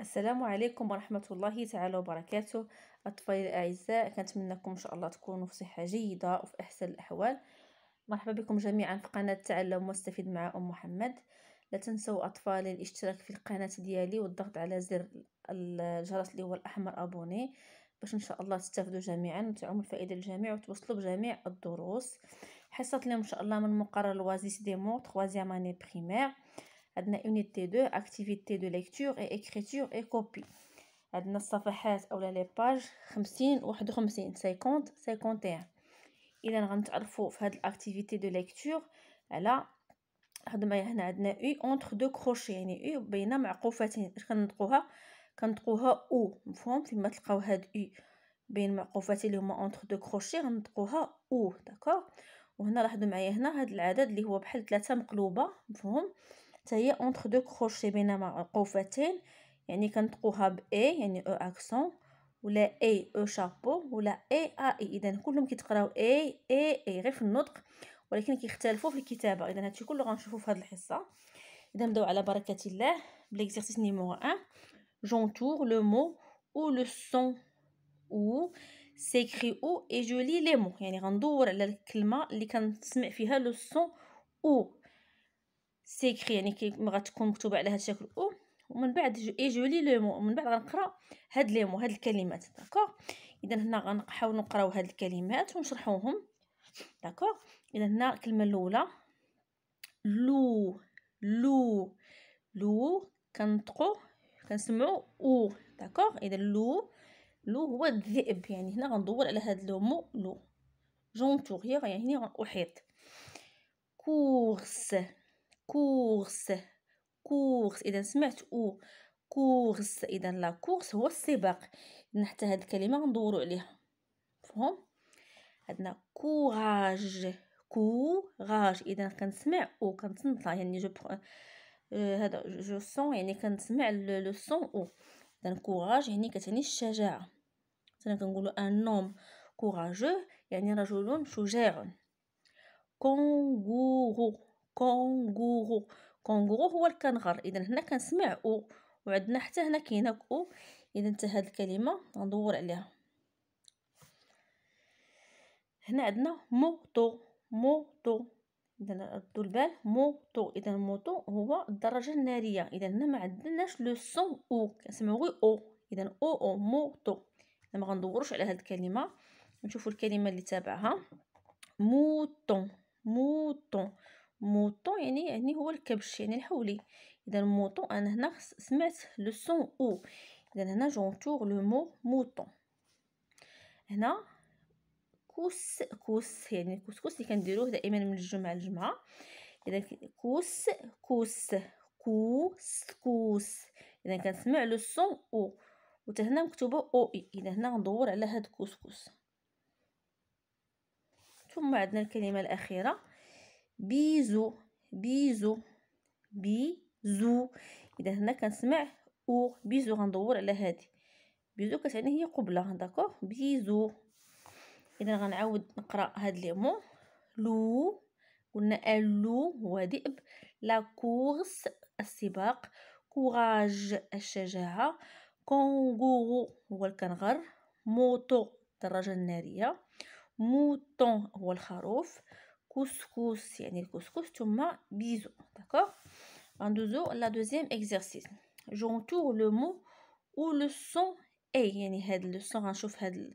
السلام عليكم ورحمة الله تعالى وبركاته أطفالي الأعزاء كنتمنىكم إن شاء الله تكونوا في صحة جيدة وفي أحسن الأحوال مرحبا بكم جميعا في قناة تعلم واستفيد مع أم محمد لا تنسوا أطفالي الاشتراك في القناة ديالي والضغط على زر الجرس اللي هو الأحمر أبوني باش ان شاء الله تستافدوا جميعا وتعم الفائده للجميع وتوصلوا بجميع الدروس حصه اليوم ان شاء الله من مقرر لوازيس دي مون 3 اني بريمير عندنا يونيتي 2 اكتيفيتي دو ليكتور اي اكريتور اي كوبي عندنا الصفحات اولا لي باج 50 51 50 51 اذا غنتعرفوا في هذه الاكتيفيتي دو ليكتور على الخدمه هنا عندنا اي اونتر دو كروشي يعني اي بين معقوفتين اش كنطقوها كنطقوها او مفهوم فيما تلقاو هاد اي بين معقوفات اللي هما اونتر دو كروشي غنطقوها او داكوغ وهنا لاحظوا معايا هنا هاد العدد اللي هو بحال ثلاثة مقلوبة مفهوم حتى هي اونتر دو كروشي بين معقوفتين يعني كنطقوها ب اي يعني او e اكسون ولا اي او شابو ولا اي ا اي اذا كلهم كيتقراو اي اي اي غير في النطق ولكن كيختلفوا في الكتابه اذا هادشي كله غنشوفوه في هاد الحصه اذا نبداو على بركه الله بليكزيرسيس نيميرو 1 j'entoure le mot ou le son ou s'écrit ou et je lis les mots يعني غندور على الكلمه اللي كنسمع فيها لو سون او سيكري يعني كي غتكون مكتوبه على هذا الشكل او ومن بعد اي جو لي لو مو من بعد غنقرا هاد لي مو هاد الكلمات داكوغ اذا هنا غنحاول نقراو هاد الكلمات ونشرحوهم داكوغ اذا هنا الكلمه الاولى لو لو لو كنطقو كنسمعوا او داكوغ اذا لو لو هو الذئب يعني هنا غندور على هاد لو مو لو جونتور هي يعني هنا احيط كورس كورس كورس اذا سمعت او كورس اذا لا كورس هو السباق اذا حتى هاد الكلمه غندورو عليها مفهوم عندنا كوراج كوراج اذا كنسمع او كنتنطا يعني جو بخ... هذا جو سون يعني كنسمع لو سون او اذا كوراج يعني كتعني الشجاعه مثلا كنقولوا ان نوم كوراجو يعني رجل شجاع كونغورو كونغورو كونغورو هو الكنغر اذا هنا كنسمع او وعندنا حتى هنا كاينه او اذا حتى هاد الكلمه غندور عليها هنا عندنا موطو موطو اذا البال موطو اذا موطو هو الدرجه الناريه اذا هنا ما عندناش لو سون او كنسميوه غير او اذا او او موطو ما غندوروش على هاد الكلمه نشوفوا الكلمه اللي تابعها موطون موطون موطون يعني يعني هو الكبش يعني الحولي اذا موطون انا هنا سمعت لو سون او اذا هنا جونتور لو مو موطون هنا كوس كوس يعني الكسكس اللي كنديروه دائما من الجمعه للجمعه اذا كوس كوس كوس كوس اذا كنسمع لو سون او وتا هنا مكتوبه او اي اذا هنا غندور على هاد كوسكوس ثم عندنا الكلمه الاخيره بيزو بيزو بيزو اذا هنا كنسمع او بيزو غندور على هادي بيزو كتعني هي قبله داكوغ بيزو اذا غنعاود نقرا هاد لي مو لو قلنا اللو هو ذئب لا كورس السباق كوراج الشجاعه كونغورو هو الكنغر موطو الدراجه الناريه موطون هو الخروف كوسكوس يعني الكسكس ثم بيزو داكوغ غندوزو لا دوزيام اكزرسيس جونتور لو مو او لو سون اي يعني هاد لو سون غنشوف هاد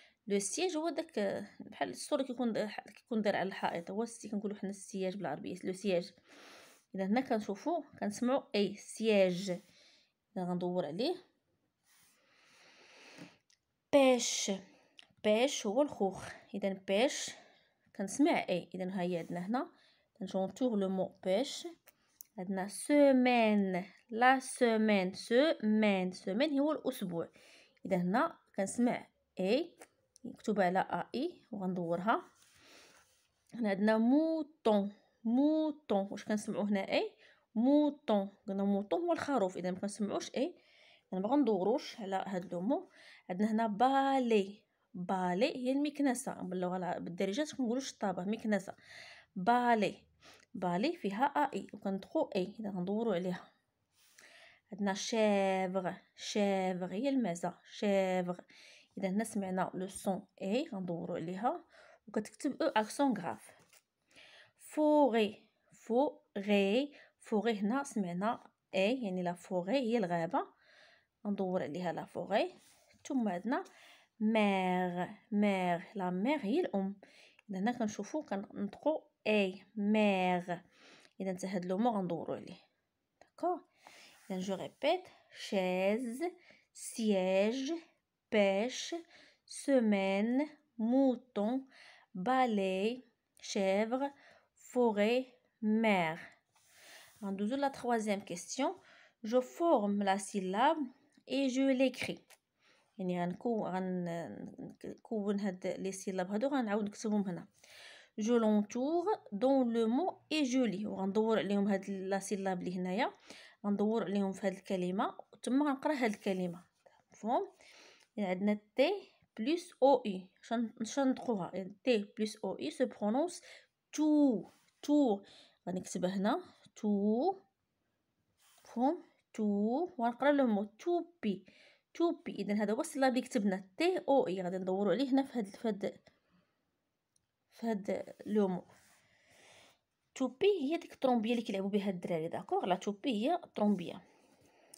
لو سياج هو داك بحال السور كيكون كيكون داير على الحائط هو السي كنقولوا حنا السياج بالعربيه لو سياج اذا هنا كنشوفوا كنسمعوا اي سياج اذا غندور عليه باش باش هو الخوخ اذا باش كنسمع اي اذا ها هي عندنا هنا كنجونتور لو مو باش عندنا سومين لا سومين سومين سومين هو الاسبوع اذا هنا كنسمع اي مكتوبه على ا اي وغندورها هنا عندنا موطون موطون واش كنسمعوا هنا اي موطون قلنا موطون هو الخروف اذا ما كنسمعوش اي انا ما غندوروش على هاد لومو عندنا هنا بالي بالي هي المكنسه باللغه بالدارجه كنقولوش الطابه مكنسه بالي بالي فيها اي وكندخو اي اذا غندورو عليها عندنا شافغ شافغ هي المعزه شافغ اذا هنا سمعنا لو سون اي غندورو عليها وكتكتب او اكسون غراف فوغي فوغي فوغي هنا سمعنا اي يعني لا فوغي هي الغابه غندور عليها لا فوغي ثم عندنا ميغ ميغ لا ميغ هي الام اذا هنا كنشوفو كنطقو اي ميغ اذا حتى هاد لو مو غندورو عليه داكور اذا جو ريبيت شاز siège pêche, semaine, mouton, balai, chèvre, forêt, mer. En de la troisième question, je forme la syllabe et je l'écris. يعني غنكون غنكون هاد لي سيلاب هادو غنعاود نكتبهم la syllabe la On la عندنا تي بلس او اي عشان نشنطقوها تي بلس او اي سو برونونس تو تو غنكتبها هنا تو فهم تو ونقرا لهم تو بي تو بي اذا هذا هو السلاب اللي كتبنا تي او اي غادي ندورو عليه هنا في هاد في هاد في هاد لومو توبي هي ديك الطرومبيه اللي كيلعبوا بها الدراري داكوغ لا توبي هي الطرومبيه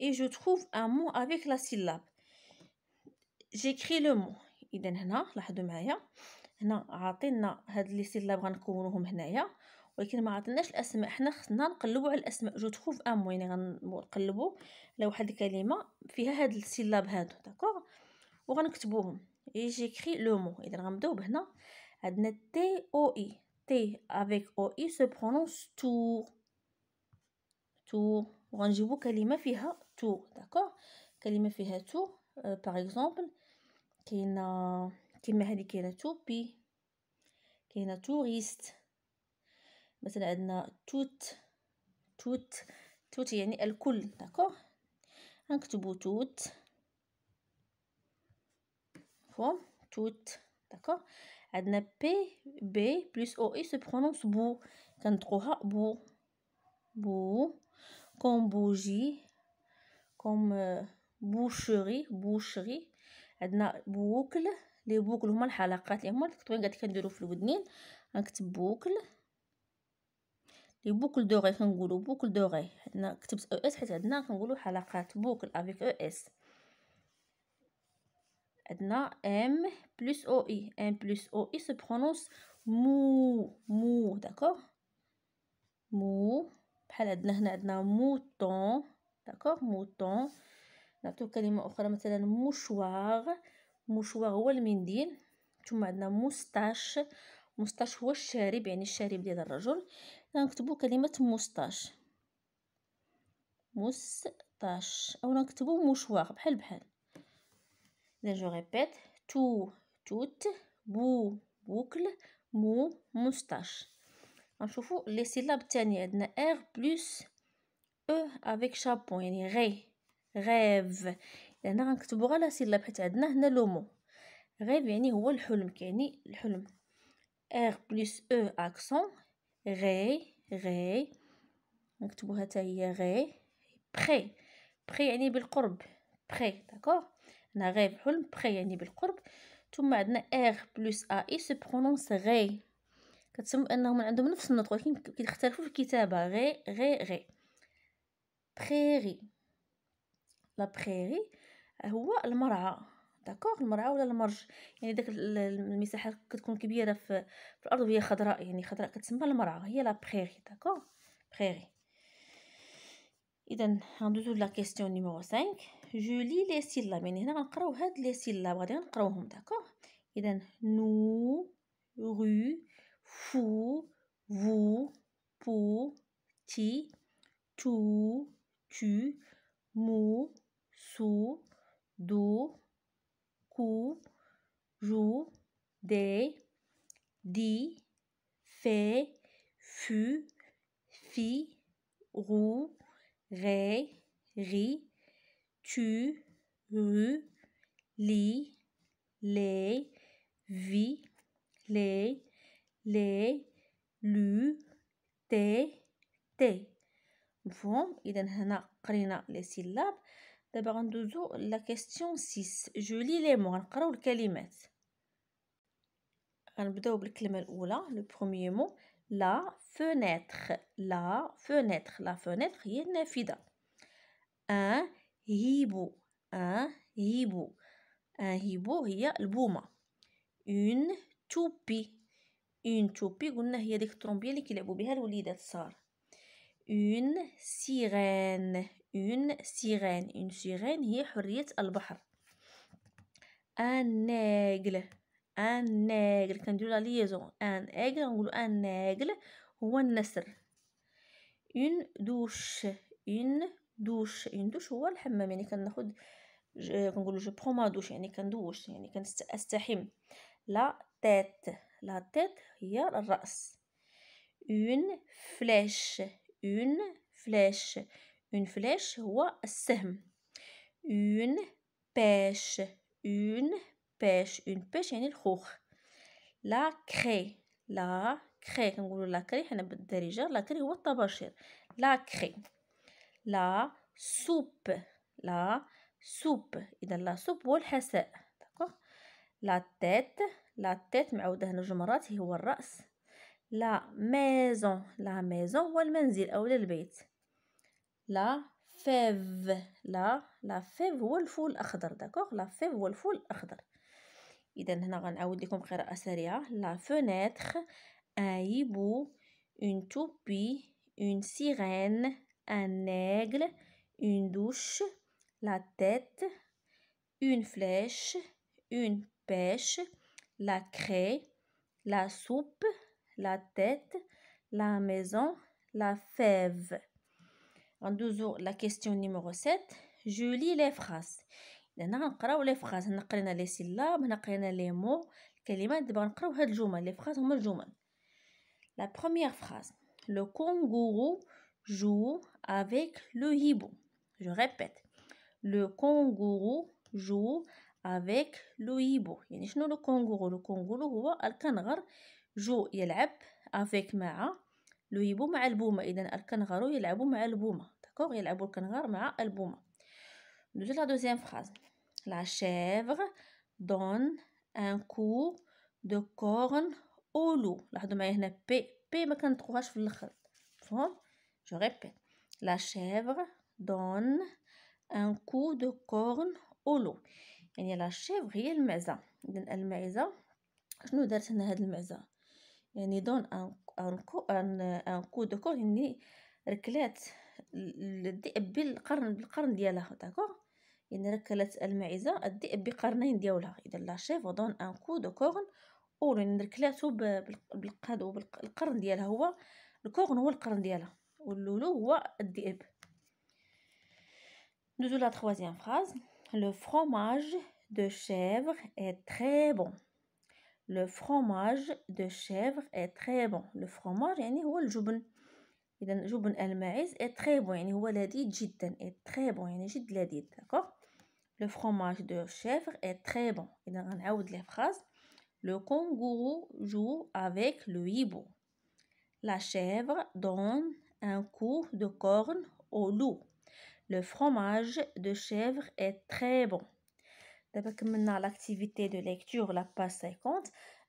et je trouve un mot avec la syllabe j'écris le mot اذا هنا لاحظوا معايا هنا عاطينا هاد لي سيلاب غنكونوهم هنايا ولكن ما عطيناش الاسماء حنا خصنا نقلبوا على الاسماء جو تخوف امو يعني غنقلبوا على واحد الكلمه فيها هاد السيلاب هادو داكوغ وغنكتبوهم اي جيكري لو مو اذا غنبداو بهنا عندنا تي او اي تي افيك او اي سو برونونس تور تور وغنجيبو كلمه فيها تو داكوغ كلمه فيها تو باغ اكزومبل كاينه كيما هذه كاينه بي كاينه توريست مثلا عندنا توت توت توت يعني الكل داكوغ غنكتبو توت مفهوم توت داكوغ عندنا بي بي بلس او اي سو برونونس بو كندقوها بو بو كومبوجي كوم بوشري بوشري عندنا بوكل لي بوكل هما الحلقات اللي هما التطوين قاعد كنديرو في الودنين غنكتب بوكل لي بوكل دوغي كنقولو بوكل دوغي عندنا كتبت او اس حيت عندنا كنقولو حلقات بوكل افيك او اس عندنا ام بلس او اي ام بلس او اي سو برونونس مو مو داكوغ مو بحال عندنا هنا عندنا موطون داكوغ موطون نعطيو كلمه اخرى مثلا موشواغ موشواغ هو المنديل ثم عندنا موستاش موستاش هو الشارب يعني الشارب ديال الرجل غنكتبو كلمه موستاش موستاش او نكتبو موشواغ بحال بحال اذا جو غيبيت تو توت بو بوكل مو موستاش غنشوفو لي سيلاب تانية عندنا إغ بلوس E avec شابون يعني غي غيف لأن يعني غنكتبو غير لا سيلاب حيت عندنا هنا لو مو غيف يعني هو الحلم كيعني الحلم ار بلس او اكسون غي غي نكتبوها حتى هي غي بخي بخي يعني بالقرب بخي داكور هنا غيف حلم بخي يعني بالقرب ثم عندنا ار بلس ا اي سو برونونس غي كتسمو انهم عندهم نفس النطق ولكن كيختلفوا في الكتابه غي غي غي بريري لا بريري هو المرعى داكوغ المرعى ولا المرج يعني داك المساحه كتكون كبيره في, في الارض وهي خضراء يعني خضراء كتسمى المرعى هي لا بريري داكوغ بريري اذا غندوزو لا كيسيون نيميرو 5 جو لي لي سيلاب يعني هنا غنقراو هاد لي سيلا غادي نقراوهم داكوغ اذا نو رو فو فو بو تي تو tu, mu, su, du, ku, ju, des, di, fait, fu, fi, rou, ré, ri, tu, ru, li, les, vi, les, les, lu, te, té. مفهوم اذا هنا قرينا لي سيلاب دابا غندوزو لا كيسيون 6 جولي لي مو غنقراو الكلمات غنبداو بالكلمه الاولى لو بروميير مو لا فونيتر لا فونيتر لا فونيتر هي النافذه ان هيبو ان هيبو ان هيبو هي البومه اون توبي اون توبي قلنا هي ديك الطرومبيه اللي كيلعبوا بها الوليدات الصغار une sirène une sirène une sirène هي حرية البحر un aigle un aigle كنديرو لا ليزون un aigle نقولو un aigle هو النسر une douche une douche une douche هو الحمام يعني كناخد كنقولو جو برو ما دوش يعني كندوش يعني كنستحم لا تيت لا تيت هي الراس une flèche اون فلاش اون فلاش هو السهم اون باش اون باش اون باش يعني الخوخ لا كري لا كري كنقولوا لا كري حنا بالدارجه لا كري هو الطباشير لا كري لا سوب لا سوب اذا لا سوب هو الحساء داكوغ لا تيت لا تيت معوده هنا جمرات هو الراس La maison. La maison ou المنزل le البيت. La fève. La la fève هو الفول الأخضر. D'accord La fève هو الفول الأخضر. إذا هنا غنعاود لكم قراءة سريعة. La fenêtre. Un hibou. Une toupie. Une sirène. Un aigle. Une douche. La tête. Une flèche. Une pêche. La craie. La soupe. La tête, la maison, la fève. En douze jours. La question numéro 7. Je lis les phrases. Le canard ou les phrases. Le canard les syllabes. Le canard les mots. Les phrases de canard ou les Les phrases en jumelles. La première phrase. Le kangourou joue avec le hibou. Je répète. Le kangourou joue avec le hibou. Ici nous le kangourou, le kangourou ou le جو يلعب افيك مع لو يبو مع البومة اذا الكنغارو يلعبو مع البومة داكوغ يلعبو الكنغار مع البومة ندوزو لا دوزيام فراز لا شيفغ دون ان كو دو كورن او لو لاحظو معايا هنا بي بي مكنطقوهاش في اللخر مفهوم جو ريبيت لا شيفغ دون ان كو دو كورن او لو يعني لا شيفغ هي المعزه اذا المعزه شنو دارت هنا هاد المعزه يعني دون ان ان ان كو دو كور يعني ركلات الذئب بالقرن بالقرن ديالها داكوغ يعني ركلت المعزة الذئب بقرنين ديالها اذا لا شيف دون ان كو دو كورن او يعني ركلاتو بالقادو بالقرن ديالها هو الكورن هو القرن ديالها واللولو هو الذئب Nous la troisième لو Le دو شيفر اي est بون bon. le fromage de chèvre est très bon le fromage يعني هو الجبن اذا جبن الماعز est très bon يعني هو لذيذ جدا est très bon يعني جد لذيذ d'accord le fromage de chèvre est très bon اذا غنعاود ليه phrase le kangourou joue avec le hibou la chèvre donne un coup de corne au loup. Le fromage de chèvre est très bon. دابا كملنا لاكتيفيتي دو ليكتور لا باج 50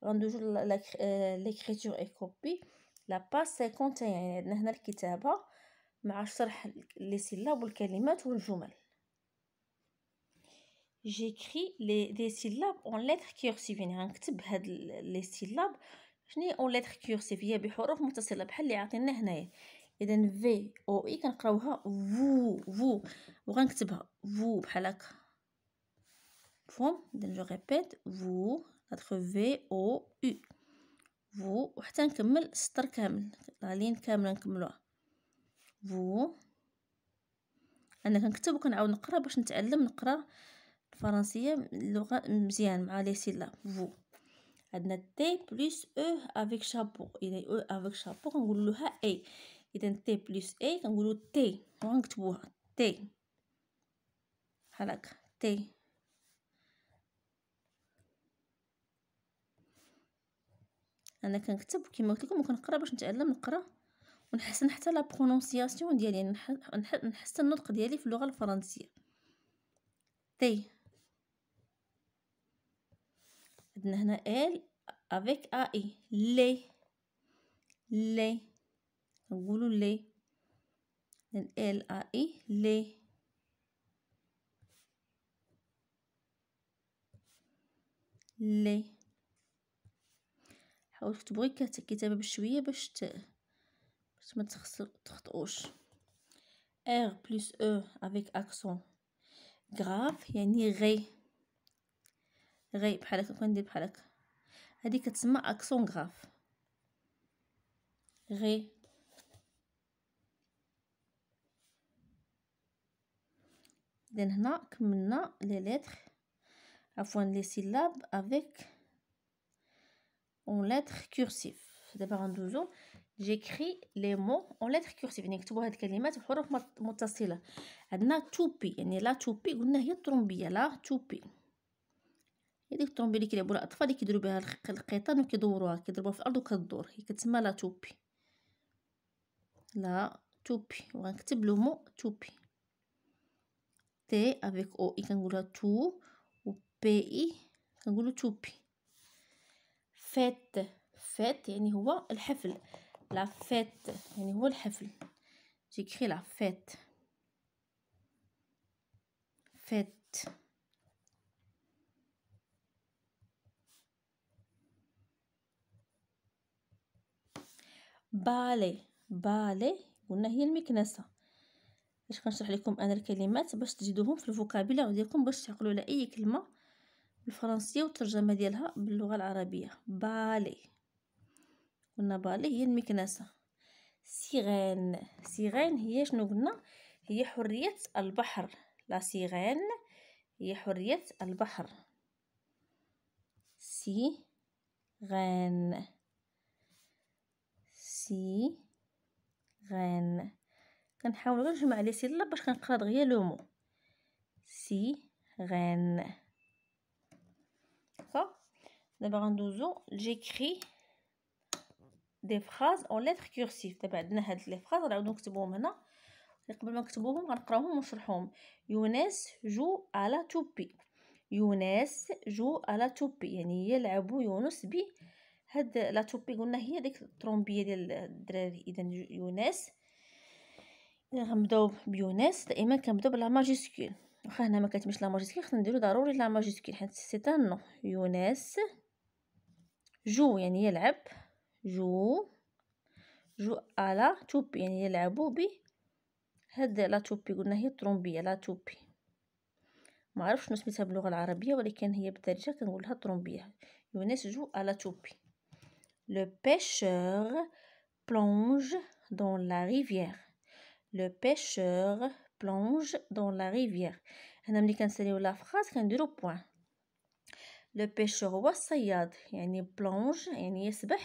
غندوزو ليكريتور اي كوبي لا باج 50 يعني عندنا هنا الكتابه مع شرح لي سيلاب والكلمات والجمل جيكري لي دي سيلاب اون لتر كيرسيف يعني غنكتب هاد لي سيلاب شنو اون لتر كورسيف هي بحروف متصله بحال اللي عطينا هنايا اذا في او اي كنقراوها فو فو وغنكتبها فو بحال هكا مفهوم اذا جو ريبيت فو غتدخل في او او فو وحتى نكمل السطر كامل لين كامله نكملوها فو انا كنكتب وكنعاود نقرا باش نتعلم نقرا الفرنسيه اللغه مزيان مع لي سيلاب فو عندنا تي بلس او افيك شابو اذا او افيك شابو كنقولوها اي اذا تي بلس اي كنقولو تي وغنكتبوها تي بحال هكا تي انا كنكتب كما قلت لكم وكنقرا باش نتعلم نقرا ونحسن حتى لا برونونسياسيون ديالي نحسن النطق ديالي في اللغه الفرنسيه تي عندنا هنا ال افيك ا اي لي لي نقولوا لي ال ا اي لي لي حاولت كتبغي كتبها بشويه باش ت باش ما تخطئوش R plus y avec accent grave, يعني غي غي بحال كتسمى اذا هنا كملنا لي عفوا لي avec en lettres cursives j'écris les mots en مو اون لتر كورسيف يعني نكتبوا هاد الكلمات بحروف متصله عندنا توبي يعني لا توبي قلنا هي لا توبي اللي كيلعبوا الاطفال اللي كيديروا بها وكيدوروها كيضربوها في الارض هي كتسمى لا توبي لا توبي وغنكتب مو توبي تي افيك او بي توبي فات فات يعني هو الحفل لا فات يعني هو الحفل جيكري لا فات فات بالي بالي قلنا هي المكنسه باش كنشرح لكم انا الكلمات باش تجدوهم في الفوكابيلير ديالكم باش تعقلوا على اي كلمه الفرنسية والترجمة ديالها باللغة العربية بالي قلنا بالي هي المكنسة سيغان سيغان هي شنو قلنا هي حرية البحر لا سيغان هي حرية البحر سي غان سي غان كنحاول غير نجمع لي سيلاب باش كنقرا دغيا لو مو سي غان دابا غندوزو جيكري دي فراز اون ليتر كورسيف دابا عندنا هاد لي فراز غنعاودو نكتبوهم هنا قبل ما نكتبوهم غنقراوهم ونشرحوهم يونس جو على توبي يونس جو على توبي يعني يلعبو يونس ب هاد لا توبي قلنا هي ديك الطرومبيه ديال الدراري اذا يونس غنبداو بيونس دائما كنبداو بلا ماجيسكول واخا هنا ما كتمش لا ماجيسكول خصنا نديرو ضروري لا ماجيسكول حيت سي ان نو يونس جو يعني يلعب جو جو ألا توبي يعني يلعبوا ب هاد لا توبي قلنا هي طرومبيه لا توبي ما عرفش شنو سميتها باللغه العربيه ولكن هي بالدارجه كنقولها طرومبيه يونس جو ألا توبي لو بيشور بلونج دون لا ريفيير لو بيشور بلونج دون لا ريفيير هنا ملي كنساليو لا فراز كنديرو بوين le pêcheur ou assayad, Il plonge, yani yasbah,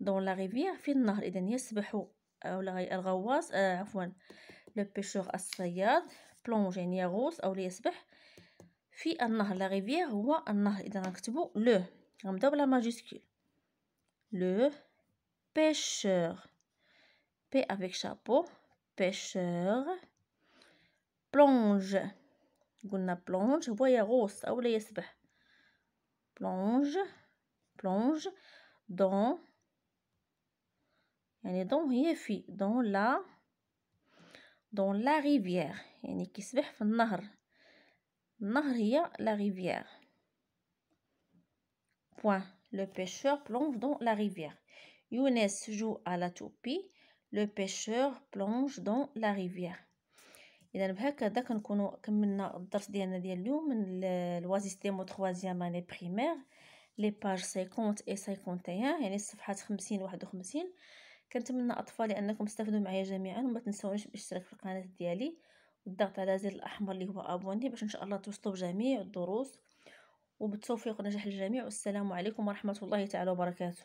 dans la rivière, fin nahr, Dans ou le pêcheur assayad, plonge, ou fi la rivière ou al-nahr, le, la majuscule, le pêcheur, P avec chapeau, pêcheur, plonge, gouna plonge, ou plonge plonge dans يعني dans هي في dans la dans la rivière يعني كيسبح la rivière point le pêcheur plonge dans la rivière Younes joue à la toupie le pêcheur plonge dans la rivière اذا بهكذا كنكونوا كملنا الدرس ديالنا ديال اليوم من الوازيستيم و تخوازيام اني بريمير لي باج 50 اي 51 يعني الصفحات 50 و 51 كنتمنى اطفالي انكم تستافدوا معايا جميعا وما تنساونيش الاشتراك في القناه ديالي والضغط على زر الاحمر اللي هو ابوني باش ان شاء الله توصلوا بجميع الدروس وبالتوفيق ونجاح للجميع والسلام عليكم ورحمه الله تعالى وبركاته